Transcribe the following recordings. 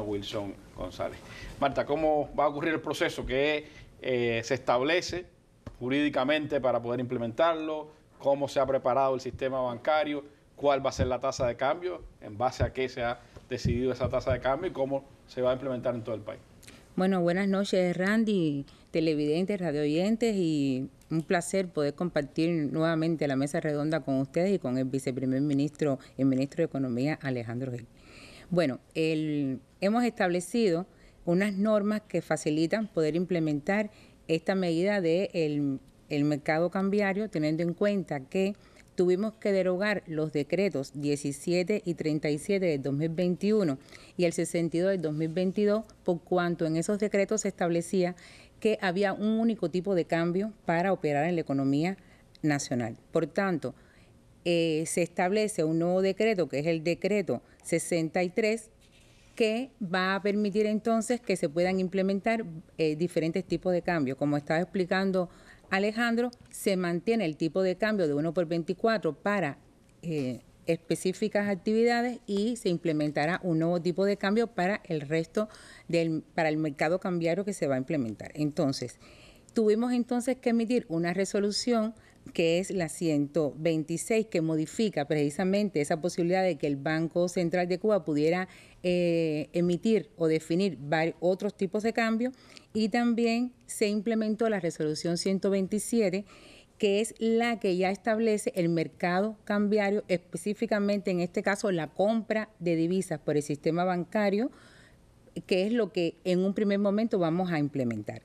Wilson González. Marta, ¿cómo va a ocurrir el proceso que eh, se establece jurídicamente para poder implementarlo? ¿Cómo se ha preparado el sistema bancario? ¿Cuál va a ser la tasa de cambio? ¿En base a qué se ha decidido esa tasa de cambio y cómo se va a implementar en todo el país? Bueno, buenas noches Randy, televidentes, radioyentes y un placer poder compartir nuevamente la mesa redonda con ustedes y con el viceprimer ministro, y ministro de Economía Alejandro Gil. Bueno, el, hemos establecido unas normas que facilitan poder implementar esta medida del mercado cambiario, teniendo en cuenta que tuvimos que derogar los decretos 17 y 37 del 2021 y el 62 del 2022, por cuanto en esos decretos se establecía que había un único tipo de cambio para operar en la economía nacional. Por tanto, eh, se establece un nuevo decreto, que es el decreto 63, que va a permitir entonces que se puedan implementar eh, diferentes tipos de cambio. Como estaba explicando Alejandro, se mantiene el tipo de cambio de 1 por 24 para eh, específicas actividades y se implementará un nuevo tipo de cambio para el resto del para el mercado cambiario que se va a implementar. Entonces, tuvimos entonces que emitir una resolución que es la 126 que modifica precisamente esa posibilidad de que el Banco Central de Cuba pudiera eh, emitir o definir varios, otros tipos de cambio y también se implementó la resolución 127 que es la que ya establece el mercado cambiario, específicamente en este caso la compra de divisas por el sistema bancario, que es lo que en un primer momento vamos a implementar.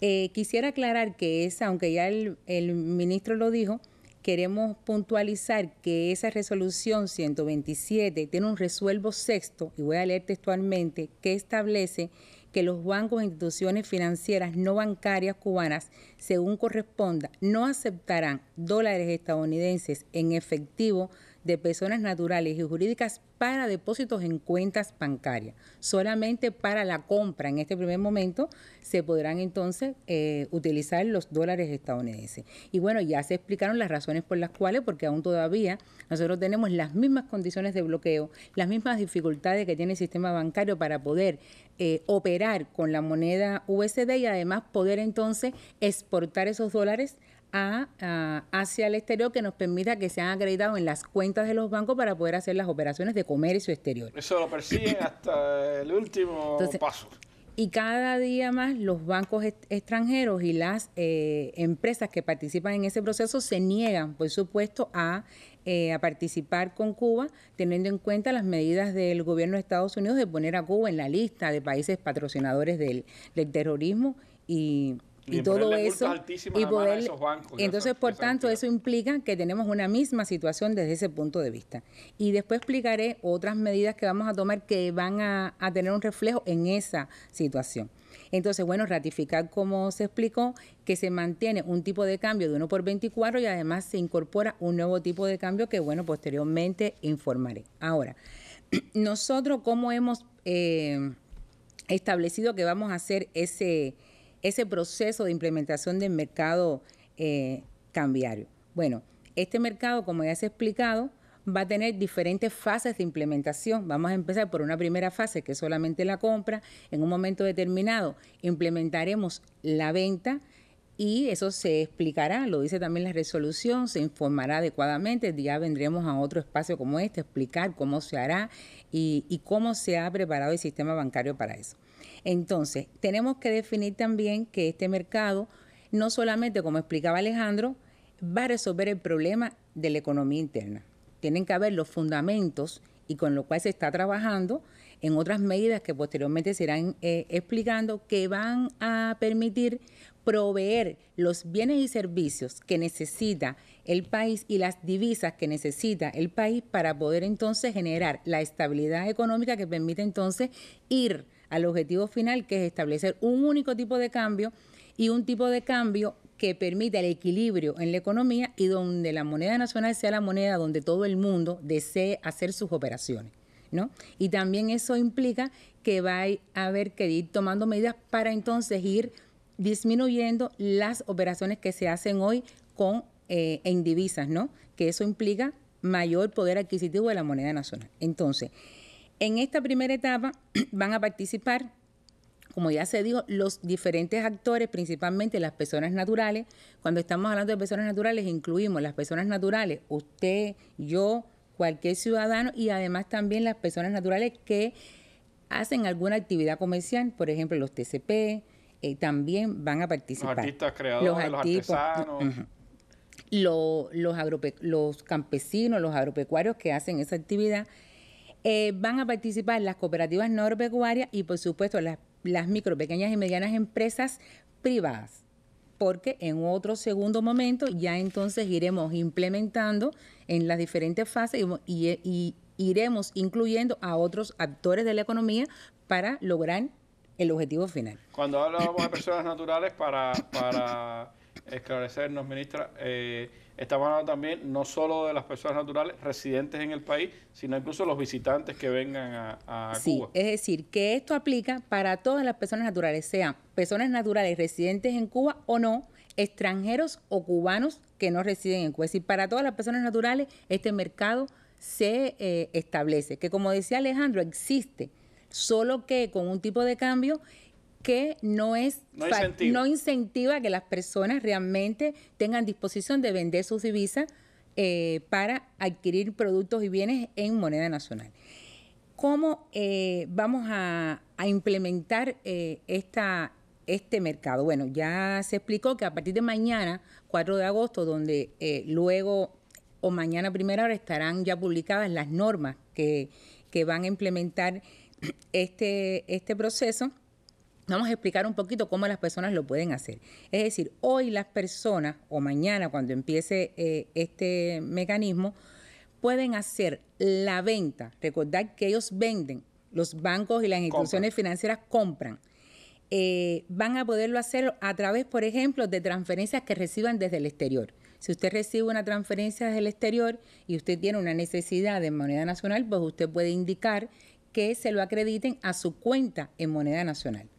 Eh, quisiera aclarar que es aunque ya el, el ministro lo dijo, queremos puntualizar que esa resolución 127 tiene un resuelvo sexto, y voy a leer textualmente, que establece que los bancos e instituciones financieras no bancarias cubanas, según corresponda, no aceptarán dólares estadounidenses en efectivo de personas naturales y jurídicas para depósitos en cuentas bancarias. Solamente para la compra en este primer momento se podrán entonces eh, utilizar los dólares estadounidenses. Y bueno, ya se explicaron las razones por las cuales, porque aún todavía nosotros tenemos las mismas condiciones de bloqueo, las mismas dificultades que tiene el sistema bancario para poder eh, operar con la moneda USD y además poder entonces exportar esos dólares Ah, hacia el exterior que nos permita que sean acreditados en las cuentas de los bancos para poder hacer las operaciones de comercio exterior. Eso lo persiguen hasta el último paso. Y cada día más los bancos extranjeros y las eh, empresas que participan en ese proceso se niegan, por supuesto, eh, a, participar con Cuba, teniendo en cuenta las medidas del gobierno de Estados Unidos de poner a Cuba en la lista de países patrocinadores del, del terrorismo y y, todo eso y entonces por tanto eso implica que tenemos una misma situación desde ese punto de vista y después explicaré otras medidas que vamos a tomar que van a, tener un reflejo en esa situación entonces bueno ratificar como se explicó que se mantiene un tipo de cambio de 1 por 24 y además se incorpora un nuevo tipo de cambio que bueno posteriormente informaré ahora nosotros cómo hemos eh, establecido que vamos a hacer ese ese proceso de implementación del mercado eh, cambiario. Bueno, este mercado, como ya se ha explicado, va a tener diferentes fases de implementación. Vamos a empezar por una primera fase que es solamente la compra. En un momento determinado implementaremos la venta y eso se explicará, lo dice también la resolución, se informará adecuadamente. Ya vendremos a otro espacio como este, explicar cómo se hará y cómo se ha preparado el sistema bancario para eso. Entonces, tenemos que definir también que este mercado, no solamente, como explicaba Alejandro, va a resolver el problema de la economía interna. Tienen que haber los fundamentos y con lo cual se está trabajando en otras medidas que posteriormente se irán eh, explicando que van a permitir proveer los bienes y servicios que necesita el país y las divisas que necesita el país para poder entonces generar la estabilidad económica que permite entonces ir al objetivo final, que es establecer un único tipo de cambio y un tipo de cambio que permita el equilibrio en la economía y donde la moneda nacional sea la moneda donde todo el mundo desee hacer sus operaciones. ¿no? Y también eso implica que va a haber que ir tomando medidas para entonces ir disminuyendo las operaciones que se hacen hoy con eh, en divisas, ¿no? Que eso implica mayor poder adquisitivo de la moneda nacional. Entonces, en esta primera etapa van a participar, como ya se dijo, los diferentes actores, principalmente las personas naturales. Cuando estamos hablando de personas naturales, incluimos las personas naturales, usted, yo, cualquier ciudadano y además también las personas naturales que hacen alguna actividad comercial, por ejemplo, los TCP, eh, también van a participar. Los artistas creadores, los, artesanos. los campesinos, los agropecuarios que hacen esa actividad eh, van a participar las cooperativas norpecuarias y, por supuesto, las, las micro, pequeñas y medianas empresas privadas porque en otro segundo momento ya entonces iremos implementando en las diferentes fases y, iremos incluyendo a otros actores de la economía para lograr el objetivo final. Cuando hablamos de personas naturales, para, para esclarecernos, ministra, eh, Estamos hablando también no solo de las personas naturales residentes en el país, sino incluso los visitantes que vengan a, sí, Cuba. Es decir, que esto aplica para todas las personas naturales, sean personas naturales residentes en Cuba o no, extranjeros o cubanos que no residen en Cuba. Es decir, para todas las personas naturales este mercado se eh, establece, que como decía Alejandro, existe, solo que con un tipo de cambio que no es no incentiva. que las personas realmente tengan disposición de vender sus divisas eh, para adquirir productos y bienes en moneda nacional. ¿Cómo eh, vamos a, implementar eh, esta, este mercado? Bueno, ya se explicó que a partir de mañana, 4 de agosto, donde luego o mañana primera hora estarán ya publicadas las normas que, van a implementar este, este proceso Vamos a explicar un poquito cómo las personas lo pueden hacer. Es decir, hoy las personas o mañana cuando empiece eh, este mecanismo pueden hacer la venta. Recordad que ellos venden, los bancos y las instituciones financieras compran. Eh, van a poderlo hacer a través, por ejemplo, de transferencias que reciban desde el exterior. Si usted recibe una transferencia desde el exterior y usted tiene una necesidad en moneda nacional, pues usted puede indicar que se lo acrediten a su cuenta en moneda nacional.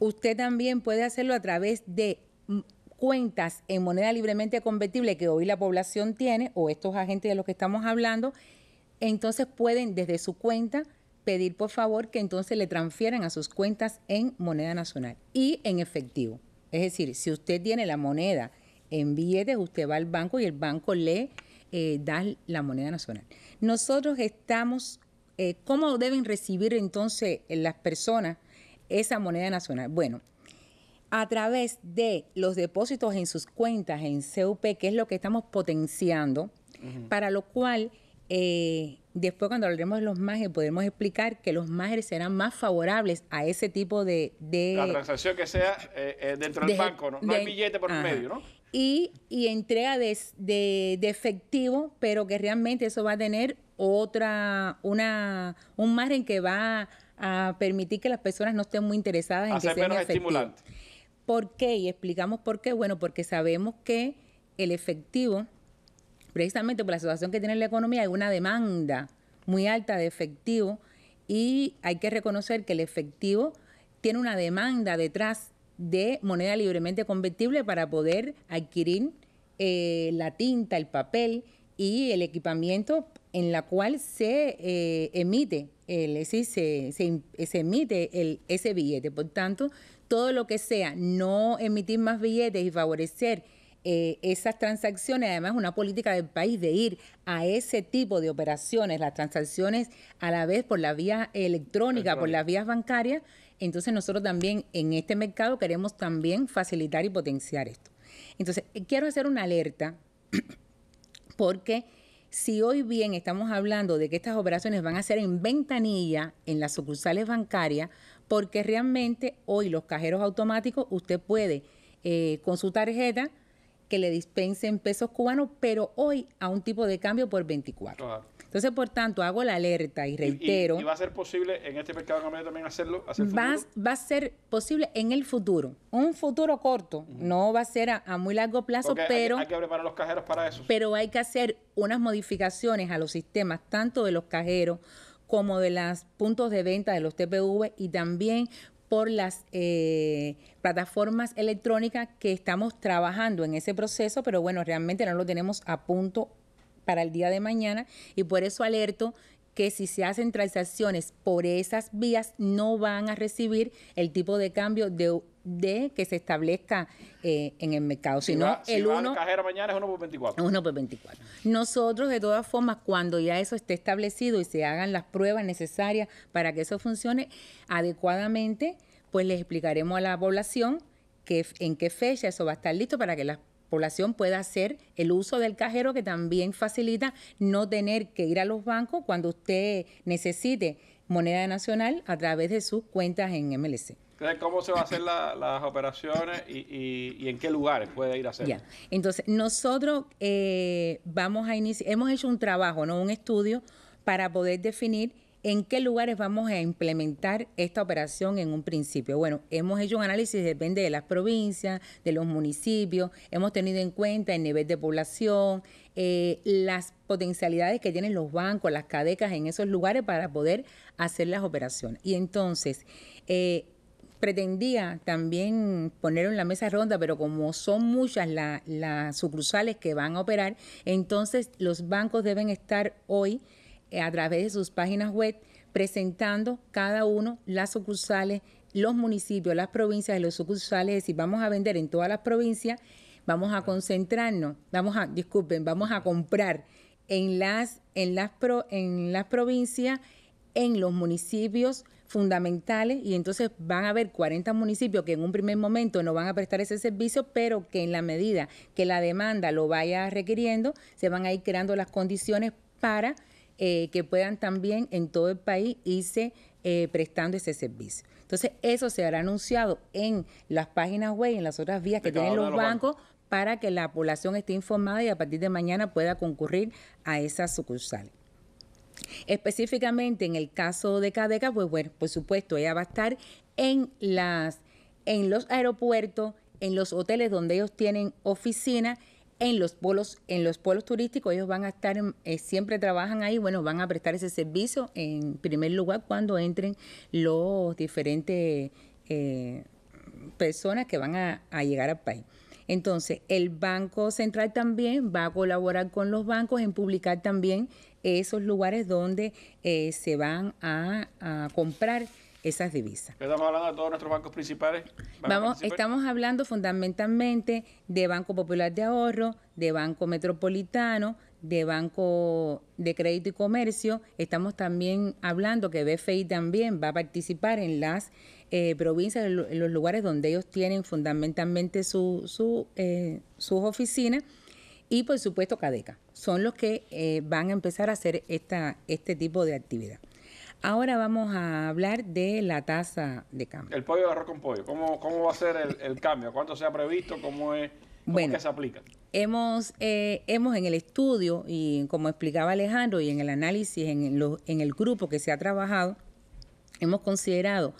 Usted también puede hacerlo a través de mm, cuentas en moneda libremente convertible que hoy la población tiene, o estos agentes de los que estamos hablando, entonces pueden desde su cuenta pedir por favor que entonces le transfieran a sus cuentas en moneda nacional y en efectivo. Es decir, si usted tiene la moneda en billetes, usted va al banco y el banco le eh, da la moneda nacional. Nosotros estamos, eh, ¿cómo deben recibir entonces las personas esa moneda nacional. Bueno, a través de los depósitos en sus cuentas en CUP, que es lo que estamos potenciando, para lo cual eh, después cuando hablemos de los MAGER podemos explicar que los márgenes serán más favorables a ese tipo de... la transacción que sea eh, eh, dentro del banco, ¿no? hay billete por el medio, ¿no? Y, entrega de, efectivo, pero que realmente eso va a tener otra, una, un margen que va a permitir que las personas no estén muy interesadas en que sea menos ¿Por qué? Y explicamos por qué. Bueno, porque sabemos que el efectivo, precisamente por la situación que tiene la economía, hay una demanda muy alta de efectivo y hay que reconocer que el efectivo tiene una demanda detrás de moneda libremente convertible para poder adquirir eh, la tinta, el papel y el equipamiento en la cual se eh, emite el, se, emite ese billete. Por tanto, todo lo que sea no emitir más billetes y favorecer eh, esas transacciones, además una política del país de ir a ese tipo de operaciones, las transacciones a la vez por la vía electrónica, por las vías bancarias, entonces nosotros también en este mercado queremos también facilitar y potenciar esto. Entonces, eh, quiero hacer una alerta porque si hoy bien estamos hablando de que estas operaciones van a ser en ventanilla en las sucursales bancarias, porque realmente hoy los cajeros automáticos usted puede eh, con su tarjeta que le dispensen pesos cubanos, pero hoy a un tipo de cambio por 24. Entonces, por tanto, hago la alerta y reitero. ¿Y, va a ser posible en este mercado también hacerlo? va, a ser posible en el futuro. Un futuro corto. No va a ser a, muy largo plazo, pero. Hay, hay, que preparar los cajeros para eso. Pero hay que hacer unas modificaciones a los sistemas, tanto de los cajeros como de los puntos de venta de los TPV y también por las eh, plataformas electrónicas que estamos trabajando en ese proceso, pero bueno, realmente no lo tenemos a punto para el día de mañana y por eso alerto que si se hacen transacciones por esas vías no van a recibir el tipo de cambio de, que se establezca eh, en el mercado, si sino el cajera mañana es 1 por 24. 1 por 24. Nosotros de todas formas cuando ya eso esté establecido y se hagan las pruebas necesarias para que eso funcione adecuadamente, pues les explicaremos a la población que, en qué fecha eso va a estar listo para que las población pueda hacer el uso del cajero que también facilita no tener que ir a los bancos cuando usted necesite moneda nacional a través de sus cuentas en MLC. ¿Cómo se va a hacer las operaciones y, en qué lugares puede ir a hacer? Entonces, nosotros eh, vamos a iniciar, hemos hecho un trabajo, ¿no? un estudio para poder definir ¿En qué lugares vamos a implementar esta operación en un principio? Bueno, hemos hecho un análisis, depende de las provincias, de los municipios, hemos tenido en cuenta el nivel de población, eh, las potencialidades que tienen los bancos, las cadecas en esos lugares para poder hacer las operaciones. Y entonces, eh, pretendía también poner en la mesa ronda, pero como son muchas las sucursales que van a operar, entonces los bancos deben estar hoy eh, a través de sus páginas web presentando cada uno las sucursales, los municipios, las provincias y los sucursales, es decir, vamos a vender en todas las provincias, vamos a concentrarnos, vamos a, disculpen, vamos a comprar en las, en las, en las provincias, en los municipios, fundamentales y entonces van a haber 40 municipios que en un primer momento no van a prestar ese servicio, pero que en la medida que la demanda lo vaya requiriendo, se van a ir creando las condiciones para eh, que puedan también en todo el país irse eh, prestando ese servicio. Entonces, eso se hará anunciado en las páginas web y en las otras vías que tienen los, bancos, para que la población esté informada y a partir de mañana pueda concurrir a esas sucursales. Específicamente en el caso de Cadeca, pues bueno, por supuesto, ella va a estar en las en los aeropuertos, en los hoteles donde ellos tienen oficina en los pueblos en los turísticos, ellos van a estar, eh, siempre trabajan ahí, bueno, van a prestar ese servicio en primer lugar cuando entren los diferentes eh, personas que van a, llegar al país. Entonces, el Banco Central también va a colaborar con los bancos en publicar también esos lugares donde eh, se van a, a comprar esas divisas. ¿Estamos hablando de todos nuestros bancos principales? Vamos, estamos hablando fundamentalmente de Banco Popular de Ahorro, de Banco Metropolitano, de Banco de Crédito y Comercio. Estamos también hablando que BFI también va a participar en las eh, provincias, en los lugares donde ellos tienen fundamentalmente eh, sus oficinas. Y por supuesto, Cadeca. Son los que eh, van a empezar a hacer esta, este tipo de actividad. Ahora vamos a hablar de la tasa de cambio. El pollo de arroz con pollo. ¿Cómo, va a ser el, cambio? ¿Cuánto se ha previsto? ¿Cómo es? ¿Cómo bueno, se aplica? Hemos, eh, hemos en el estudio, y como explicaba Alejandro, y en el análisis, en, en el grupo que se ha trabajado, hemos considerado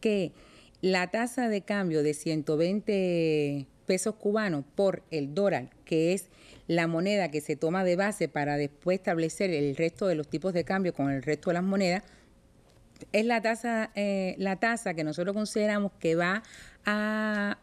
que la tasa de cambio de 120 pesos cubanos por el dólar, que es la moneda que se toma de base para después establecer el resto de los tipos de cambio con el resto de las monedas, es la tasa, eh, la tasa que nosotros consideramos que va a,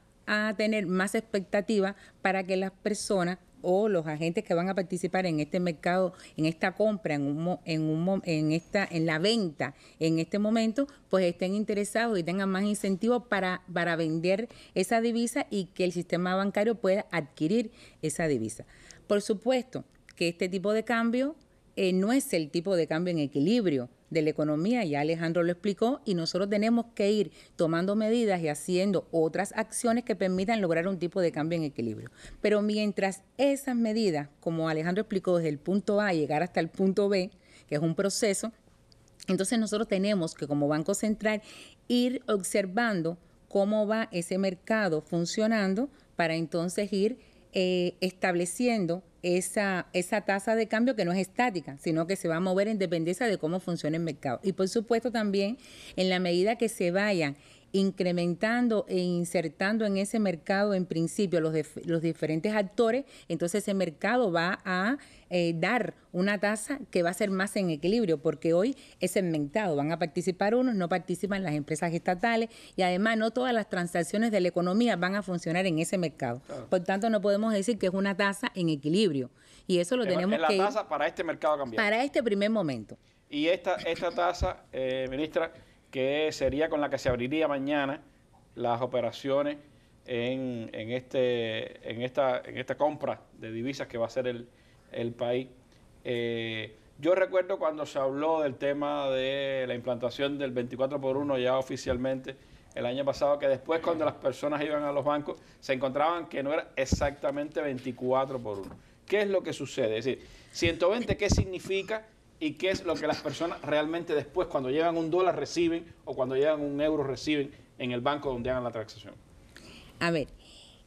tener más expectativas para que las personas o los agentes que van a participar en este mercado, en esta compra, en en en esta en la venta en este momento, pues estén interesados y tengan más incentivos para para vender esa divisa y que el sistema bancario pueda adquirir esa divisa. Por supuesto que este tipo de cambio eh, no es el tipo de cambio en equilibrio de la economía, ya Alejandro lo explicó, y nosotros tenemos que ir tomando medidas y haciendo otras acciones que permitan lograr un tipo de cambio en equilibrio. Pero mientras esas medidas, como Alejandro explicó, desde el punto A llegar hasta el punto B, que es un proceso, entonces nosotros tenemos que como Banco Central ir observando cómo va ese mercado funcionando para entonces ir eh, estableciendo esa, esa tasa de cambio que no es estática, sino que se va a mover en dependencia de cómo funciona el mercado. Y por supuesto también, en la medida que se vayan incrementando e insertando en ese mercado en principio los, los diferentes actores, entonces ese mercado va a eh, dar una tasa que va a ser más en equilibrio, porque hoy es segmentado, van a participar unos, no participan las empresas estatales y además no todas las transacciones de la economía van a funcionar en ese mercado. Por tanto, no podemos decir que es una tasa en equilibrio y eso lo es, tenemos es la tasa para este mercado cambiar. Para este primer momento. Y esta, esta tasa, eh, ministra que sería con la que se abriría mañana las operaciones en, este, en, esta, en esta compra de divisas que va a hacer el, el país. Eh, yo recuerdo cuando se habló del tema de la implantación del 24 por 1 ya oficialmente el año pasado, que después cuando las personas iban a los bancos se encontraban que no era exactamente 24 por 1. ¿Qué es lo que sucede? Es decir, 120, ¿qué significa? y qué es lo que las personas realmente después, cuando llegan un dólar, reciben o cuando llegan un euro, reciben en el banco donde hagan la transacción. A ver,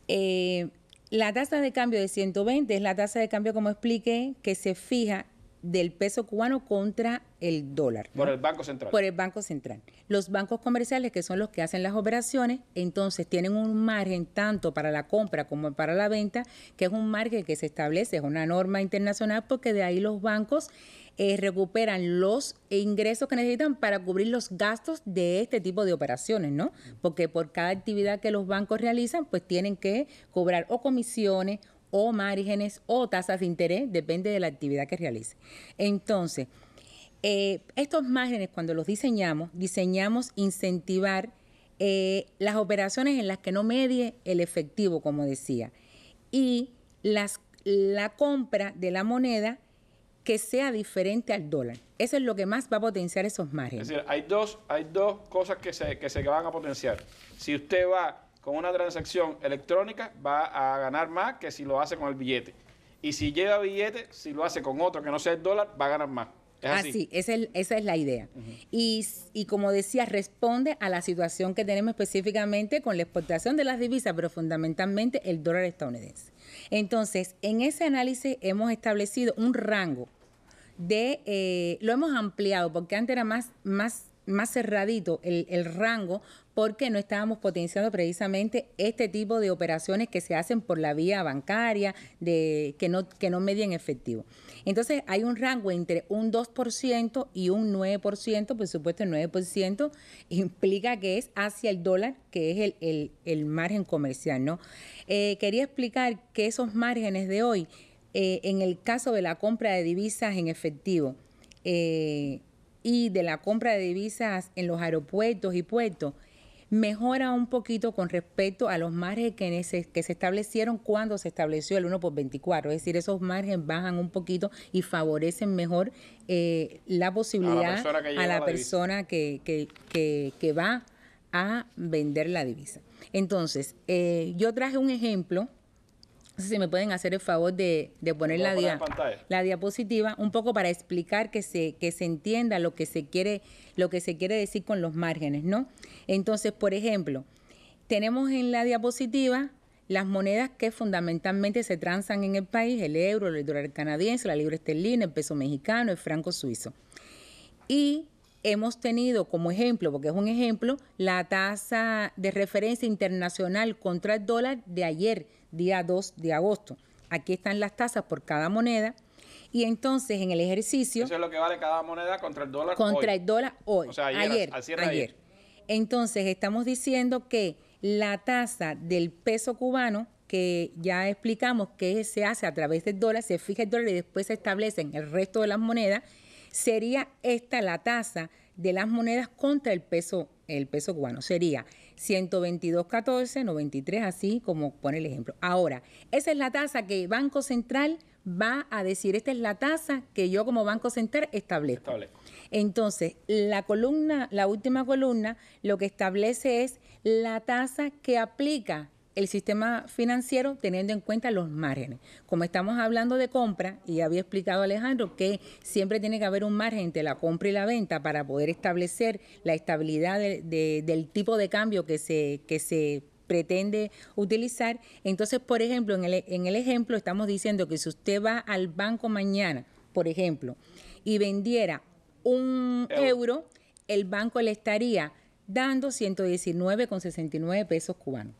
eh, la tasa de cambio de 120 es la tasa de cambio, como expliqué, que se fija del peso cubano contra el dólar. Por el Banco Central. Por el Banco Central. Los bancos comerciales, que son los que hacen las operaciones, entonces tienen un margen tanto para la compra como para la venta, que es un margen que se establece, es una norma internacional, porque de ahí los bancos eh, recuperan los ingresos que necesitan para cubrir los gastos de este tipo de operaciones, ¿no? Porque por cada actividad que los bancos realizan, pues tienen que cobrar o comisiones o márgenes o tasas de interés, depende de la actividad que realice. Entonces, eh, estos márgenes, cuando los diseñamos, diseñamos incentivar eh, las operaciones en las que no medie el efectivo, como decía, y las, la compra de la moneda que sea diferente al dólar. Eso es lo que más va a potenciar esos márgenes. Es decir, hay dos, hay dos cosas que se, que se van a potenciar. Si usted va con una transacción electrónica va a ganar más que si lo hace con el billete. Y si lleva billete, si lo hace con otro que no sea el dólar, va a ganar más. Es así, esa es la idea. y, como decía, responde a la situación que tenemos específicamente con la exportación de las divisas, pero fundamentalmente el dólar estadounidense. Entonces, en ese análisis hemos establecido un rango de, eh, lo hemos ampliado, porque antes era más, más más cerradito el, rango porque no estábamos potenciando precisamente este tipo de operaciones que se hacen por la vía bancaria, de, que, no, que no median efectivo. Entonces hay un rango entre un 2% y un 9%, por supuesto el 9% implica que es hacia el dólar, que es el, margen comercial. ¿no? Eh, quería explicar que esos márgenes de hoy, eh, en el caso de la compra de divisas en efectivo, eh, y de la compra de divisas en los aeropuertos y puertos mejora un poquito con respecto a los márgenes que, se establecieron cuando se estableció el 1 por 24. Es decir, esos márgenes bajan un poquito y favorecen mejor eh, la posibilidad a la persona que, que, que va a vender la divisa. Entonces, eh, yo traje un ejemplo si me pueden hacer el favor de, poner, la, diapositiva un poco para explicar que se, entienda lo que se, quiere, lo que se quiere decir con los márgenes, ¿no? Entonces, por ejemplo, tenemos en la diapositiva las monedas que fundamentalmente se transan en el país, el euro, el dólar canadiense, la libra esterlina, el peso mexicano, el franco suizo. Y hemos tenido como ejemplo, porque es un ejemplo, la tasa de referencia internacional contra el dólar de ayer, día 2 de agosto. Aquí están las tasas por cada moneda. Y entonces en el ejercicio... Eso es lo que vale cada moneda contra el dólar Contra el dólar hoy. ayer. ayer, Entonces estamos diciendo que la tasa del peso cubano, que ya explicamos que se hace a través del dólar, se fija el dólar y después se establece en el resto de las monedas, sería esta la tasa de las monedas contra el peso, el peso cubano. Sería 122,14,93, 93, así como pone el ejemplo. Ahora, esa es la tasa que Banco Central va a decir, esta es la tasa que yo como Banco Central establezco. Entonces, la columna, la última columna, lo que establece es la tasa que aplica el sistema financiero teniendo en cuenta los márgenes. Como estamos hablando de compra, y había explicado Alejandro que siempre tiene que haber un margen entre la compra y la venta para poder establecer la estabilidad del tipo de cambio que se, pretende utilizar. Entonces, por ejemplo, en el, en el ejemplo estamos diciendo que si usted va al banco mañana, por ejemplo, y vendiera un euro, el banco le estaría dando 119,69 pesos cubanos.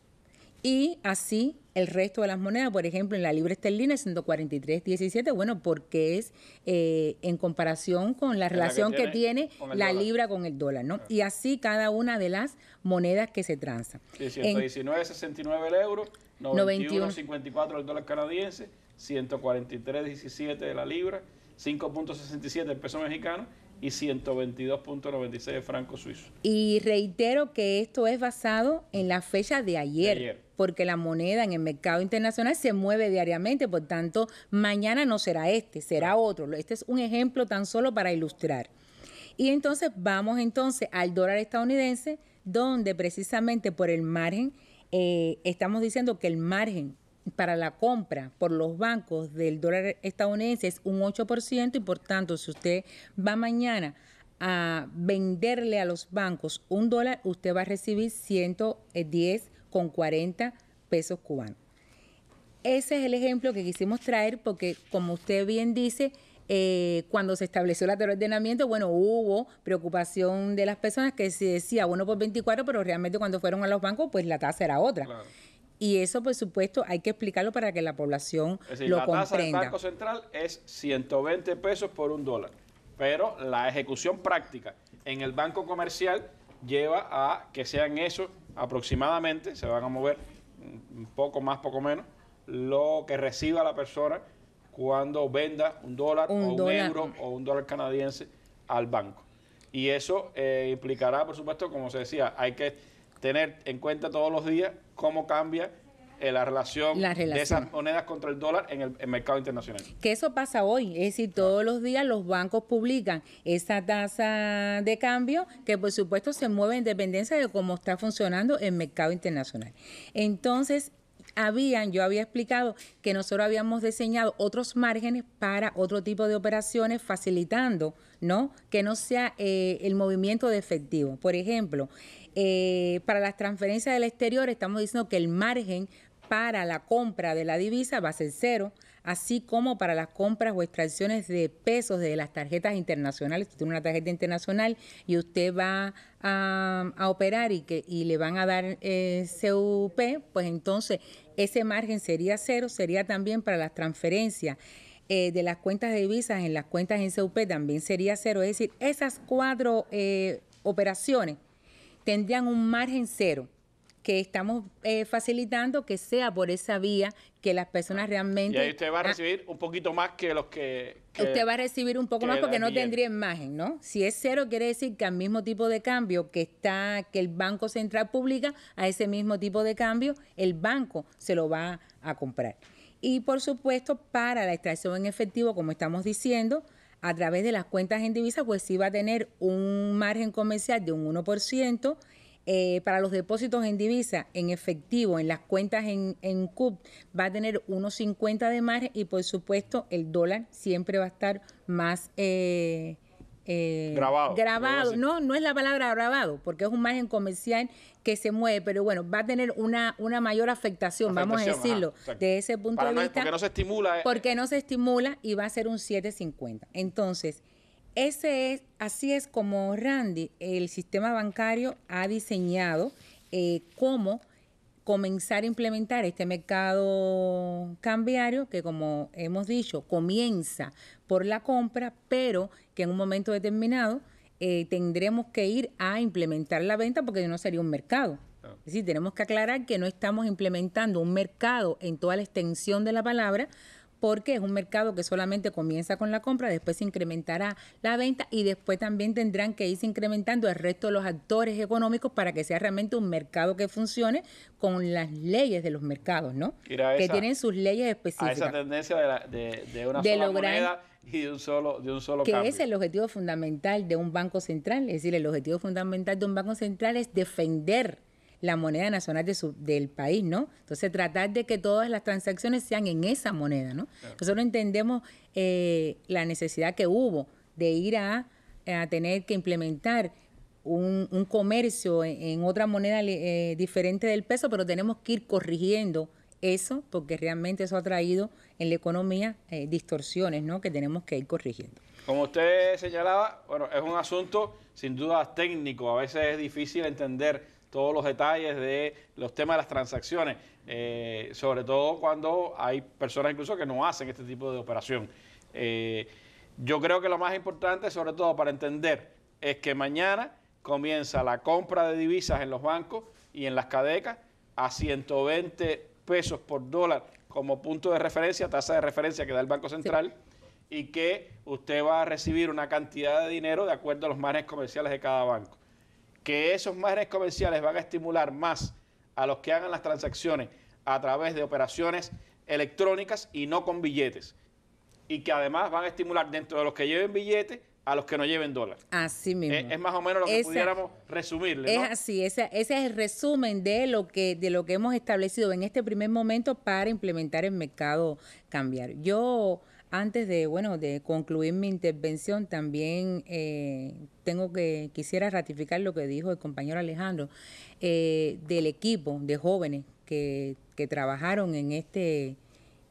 Y así el resto de las monedas, por ejemplo, en la libra esterlina 143.17, bueno, porque es eh, en comparación con la relación que tiene, la libra con el dólar, ¿no? Ah. Y así cada una de las monedas que se transan. 119.69 el euro, 91.54 el dólar canadiense, 143.17 de la libra, 5.67 el peso mexicano y 122.96 francos suizos. Y reitero que esto es basado en la fecha de ayer, porque la moneda en el mercado internacional se mueve diariamente, por tanto, mañana no será este, será otro. Este es un ejemplo tan solo para ilustrar. Y entonces vamos entonces al dólar estadounidense, donde precisamente por el margen, eh, estamos diciendo que el margen para la compra por los bancos del dólar estadounidense es un 8% y por tanto si usted va mañana a venderle a los bancos un dólar, usted va a recibir 110,40 con pesos cubanos. Ese es el ejemplo que quisimos traer porque como usted bien dice, eh, cuando se estableció el lateral ordenamiento, bueno, hubo preocupación de las personas que se decía uno por 24, pero realmente cuando fueron a los bancos, pues la tasa era otra. Y eso, por supuesto, hay que explicarlo para que la población es decir, lo la comprenda. La tasa del Banco Central es 120 pesos por un dólar, pero la ejecución práctica en el banco comercial lleva a que sean eso aproximadamente, se van a mover un poco más, poco menos, lo que reciba la persona cuando venda un dólar o un euro o un dólar canadiense al banco. Y eso eh, implicará, por supuesto, como se decía, hay que tener en cuenta todos los días cómo cambia eh, la, relación de esas monedas contra el dólar en el, mercado internacional. Que eso pasa hoy, es decir, todos los días los bancos publican esa tasa de cambio que por supuesto se mueve en dependencia de cómo está funcionando el mercado internacional. Entonces, habían, yo había explicado que nosotros habíamos diseñado otros márgenes para otro tipo de operaciones facilitando, ¿no? Que no sea eh, el movimiento de efectivo. Por ejemplo, eh, para las transferencias del exterior estamos diciendo que el margen para la compra de la divisa va a ser cero, así como para las compras o extracciones de pesos de las tarjetas internacionales. Si tiene una tarjeta internacional y usted va a, operar y, le van a dar eh, CUP, pues entonces ese margen sería cero, sería también para las transferencias. Eh, de las cuentas de divisas en las cuentas en CUP también sería cero. Es decir, esas cuatro operaciones tendrían un margen cero que estamos eh, facilitando que sea por esa vía que las personas realmente... Y usted va a ah. recibir un poquito más que los que... que usted va a recibir un poco más porque no tendría margen, ¿no? Si es cero, quiere decir que al mismo tipo de cambio que está, que el Banco Central publica, a ese mismo tipo de cambio, el banco se lo va a comprar. Y por supuesto, para la extracción en efectivo, como estamos diciendo, a través de las cuentas en divisa, pues sí va a tener un margen comercial de un 1%. Eh, para los depósitos en divisa, en efectivo, en las cuentas en, en CUP, va a tener unos 50 de margen y por supuesto el dólar siempre va a estar más eh, eh, grabado. Grabado, no, no es la palabra grabado, porque es un margen comercial que se mueve, pero bueno, va a tener una, una mayor afectación, vamos a decirlo, de ese punto de vista. Porque no se estimula. Eh. Porque no se estimula y va a ser un 750. Entonces, ese es, así es como Randy, el sistema bancario ha diseñado eh, cómo comenzar a implementar este mercado cambiario que como hemos dicho comienza por la compra, pero que en un momento determinado eh, tendremos que ir a implementar la venta porque no sería un mercado. Ah. Es decir, tenemos que aclarar que no estamos implementando un mercado en toda la extensión de la palabra, porque es un mercado que solamente comienza con la compra, después se incrementará la venta y después también tendrán que irse incrementando el resto de los actores económicos para que sea realmente un mercado que funcione con las leyes de los mercados, ¿no? que tienen sus leyes específicas. A esa tendencia de, una sola moneda y de un solo, de que es el objetivo fundamental de un banco central, es decir, el objetivo fundamental de un banco central es defender la moneda nacional de su, del país, ¿no? Entonces tratar de que todas las transacciones sean en esa moneda, ¿no? Nosotros entendemos eh, la necesidad que hubo de ir a, tener que implementar un, comercio e, en, otra moneda eh, diferente del peso, pero tenemos que ir corrigiendo eso porque realmente eso ha traído en la economía eh, distorsiones, ¿no? Que tenemos que ir corrigiendo. Como usted señalaba, bueno, es un asunto sin duda técnico, a veces es difícil entender todos los detalles de los temas de las transacciones, eh, sobre todo cuando hay personas incluso que no hacen este tipo de operación. Eh, yo creo que lo más importante, sobre todo para entender, es que mañana comienza la compra de divisas en los bancos y en las cadecas a 120 pesos por dólar como punto de referencia, tasa de referencia que da el Banco Central, y que usted va a recibir una cantidad de dinero de acuerdo a los márgenes comerciales de cada banco que esos márgenes comerciales van a estimular más a los que hagan las transacciones a través de operaciones electrónicas y no con billetes. Y que además van a estimular dentro de los que lleven billetes a los que no lleven dólares. Así mismo. Es, más o menos lo que pudiéramos resumirle. Es así, ese es el resumen de lo que de lo que hemos establecido en este primer momento para implementar el mercado cambiar. Yo antes de, bueno, de concluir mi intervención, también eh, tengo que, quisiera ratificar lo que dijo el compañero Alejandro, eh, del equipo de jóvenes que, trabajaron en este,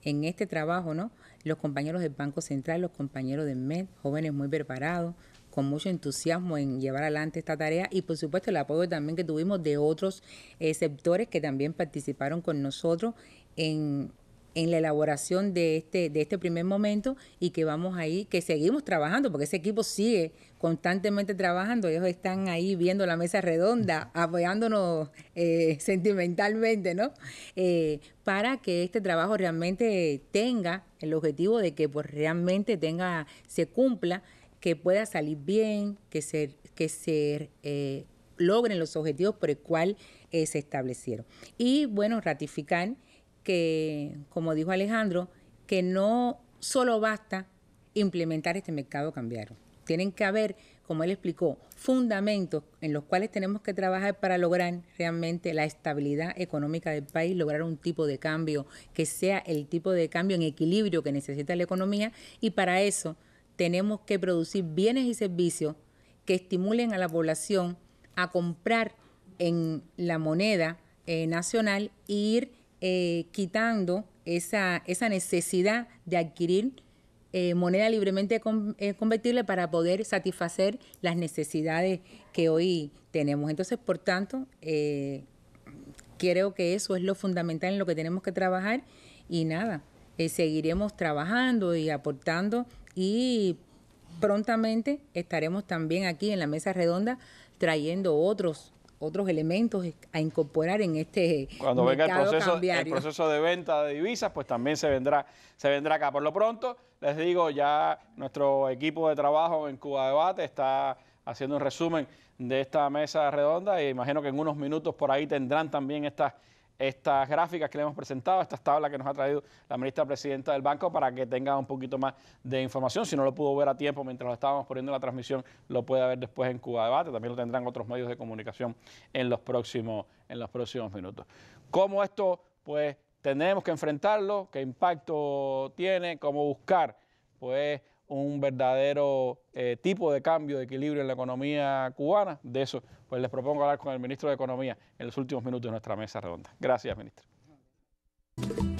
en este trabajo, ¿no? Los compañeros del Banco Central, los compañeros del MED, jóvenes muy preparados, con mucho entusiasmo en llevar adelante esta tarea y por supuesto el apoyo también que tuvimos de otros eh, sectores que también participaron con nosotros en, en la elaboración de este, de este primer momento y que vamos ahí, que seguimos trabajando, porque ese equipo sigue constantemente trabajando, ellos están ahí viendo la mesa redonda, apoyándonos eh, sentimentalmente, ¿no? Eh, para que este trabajo realmente tenga el objetivo de que pues realmente tenga, se cumpla, que pueda salir bien, que se, que se eh, logren los objetivos por el cual se establecieron. Y bueno, ratificar que, como dijo Alejandro, que no solo basta implementar este mercado cambiario. Tienen que haber, como él explicó, fundamentos en los cuales tenemos que trabajar para lograr realmente la estabilidad económica del país, lograr un tipo de cambio que sea el tipo de cambio en equilibrio que necesita la economía y para eso tenemos que producir bienes y servicios que estimulen a la población a comprar en la moneda eh, nacional e ir eh, quitando esa, esa, necesidad de adquirir eh, moneda libremente eh, convertible para poder satisfacer las necesidades que hoy tenemos. Entonces, por tanto, creo que eso es lo fundamental en lo que tenemos que trabajar y nada, seguiremos trabajando y aportando y prontamente estaremos también aquí en la mesa redonda trayendo otros otros elementos a incorporar en este Cuando venga el proceso, el proceso de venta de divisas, pues también se vendrá, se vendrá acá. Por lo pronto, les digo, ya nuestro equipo de trabajo en Cuba Debate está haciendo un resumen de esta mesa redonda y imagino que en unos minutos por ahí tendrán también estas estas gráficas que le hemos presentado, estas tablas que nos ha traído la ministra presidenta del banco para que tenga un poquito más de información. Si no lo pudo ver a tiempo mientras lo estábamos poniendo en la transmisión, lo puede ver después en Cuba Debate. También lo tendrán otros medios de comunicación en los próximos, en los próximos minutos. ¿Cómo esto, pues, tenemos que enfrentarlo? ¿Qué impacto tiene? ¿Cómo buscar, pues, un verdadero eh, tipo de cambio de equilibrio en la economía cubana. De eso, pues les propongo hablar con el ministro de Economía en los últimos minutos de nuestra mesa redonda. Gracias, ministro.